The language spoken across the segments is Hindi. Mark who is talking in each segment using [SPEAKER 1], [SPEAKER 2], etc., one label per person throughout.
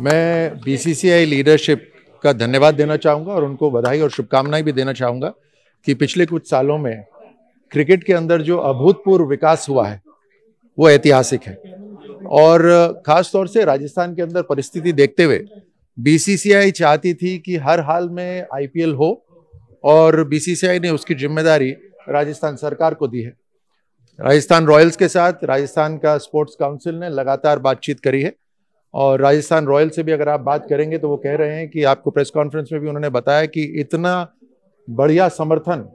[SPEAKER 1] मैं बीसीसीआई लीडरशिप का धन्यवाद देना चाहूँगा और उनको बधाई और शुभकामनाएं भी देना चाहूँगा कि पिछले कुछ सालों में क्रिकेट के अंदर जो अभूतपूर्व विकास हुआ है वो ऐतिहासिक है और ख़ास तौर से राजस्थान के अंदर परिस्थिति देखते हुए बीसीसीआई चाहती थी कि हर हाल में आईपीएल हो और बीसीसीआई ने उसकी जिम्मेदारी राजस्थान सरकार को दी है राजस्थान रॉयल्स के साथ राजस्थान का स्पोर्ट्स काउंसिल ने लगातार बातचीत करी है और राजस्थान रॉयल से भी अगर आप बात करेंगे तो वो कह रहे हैं कि आपको प्रेस कॉन्फ्रेंस में भी उन्होंने बताया कि इतना बढ़िया समर्थन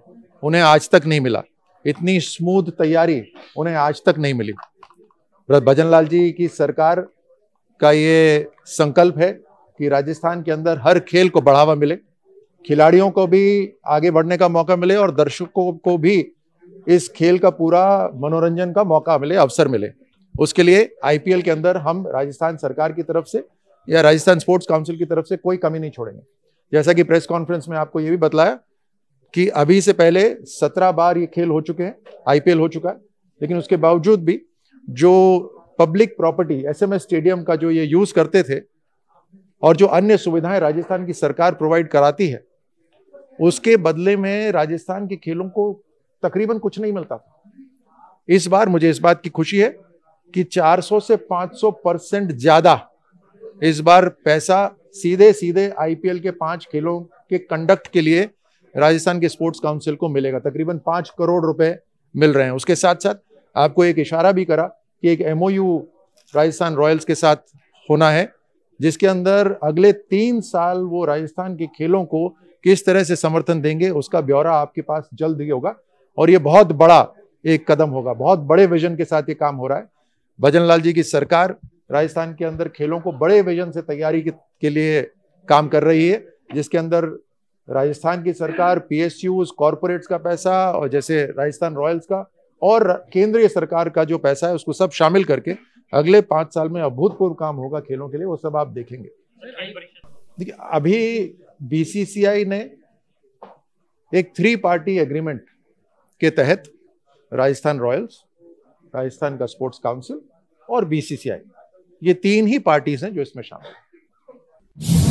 [SPEAKER 1] उन्हें आज तक नहीं मिला इतनी स्मूथ तैयारी उन्हें आज तक नहीं मिली भजन लाल जी की सरकार का ये संकल्प है कि राजस्थान के अंदर हर खेल को बढ़ावा मिले खिलाड़ियों को भी आगे बढ़ने का मौका मिले और दर्शकों को भी इस खेल का पूरा मनोरंजन का मौका मिले अवसर मिले उसके लिए आईपीएल के अंदर हम राजस्थान सरकार की तरफ से या राजस्थान स्पोर्ट्स काउंसिल की तरफ से कोई कमी नहीं छोड़ेंगे जैसा कि प्रेस कॉन्फ्रेंस में आपको ये भी बतलाया कि अभी से पहले सत्रह बार ये खेल हो चुके हैं आईपीएल हो चुका है लेकिन उसके बावजूद भी जो पब्लिक प्रॉपर्टी एसएमएस स्टेडियम का जो ये यूज करते थे और जो अन्य सुविधाएं राजस्थान की सरकार प्रोवाइड कराती है उसके बदले में राजस्थान के खेलों को तकरीबन कुछ नहीं मिलता था इस बार मुझे इस बात की खुशी है कि 400 से 500 परसेंट ज्यादा इस बार पैसा सीधे सीधे आईपीएल के पांच खेलों के कंडक्ट के लिए राजस्थान के स्पोर्ट्स काउंसिल को मिलेगा तकरीबन पांच करोड़ रुपए मिल रहे हैं उसके साथ साथ आपको एक इशारा भी करा कि एक एमओयू राजस्थान रॉयल्स के साथ होना है जिसके अंदर अगले तीन साल वो राजस्थान के खेलों को किस तरह से समर्थन देंगे उसका ब्यौरा आपके पास जल्द ही होगा और ये बहुत बड़ा एक कदम होगा बहुत बड़े विजन के साथ ये काम हो रहा है भजन लाल जी की सरकार राजस्थान के अंदर खेलों को बड़े विजन से तैयारी के लिए काम कर रही है जिसके अंदर राजस्थान की सरकार पी एस यूज कॉरपोरेट्स का पैसा और जैसे राजस्थान रॉयल्स का और केंद्रीय सरकार का जो पैसा है उसको सब शामिल करके अगले पाँच साल में अभूतपूर्व काम होगा खेलों के लिए वो सब आप देखेंगे देखिए अभी बीसीसीआई ने एक थ्री पार्टी एग्रीमेंट के तहत राजस्थान रॉयल्स राजस्थान का स्पोर्ट्स काउंसिल और बीसीसीआई ये तीन ही पार्टीज हैं जो इसमें शामिल हैं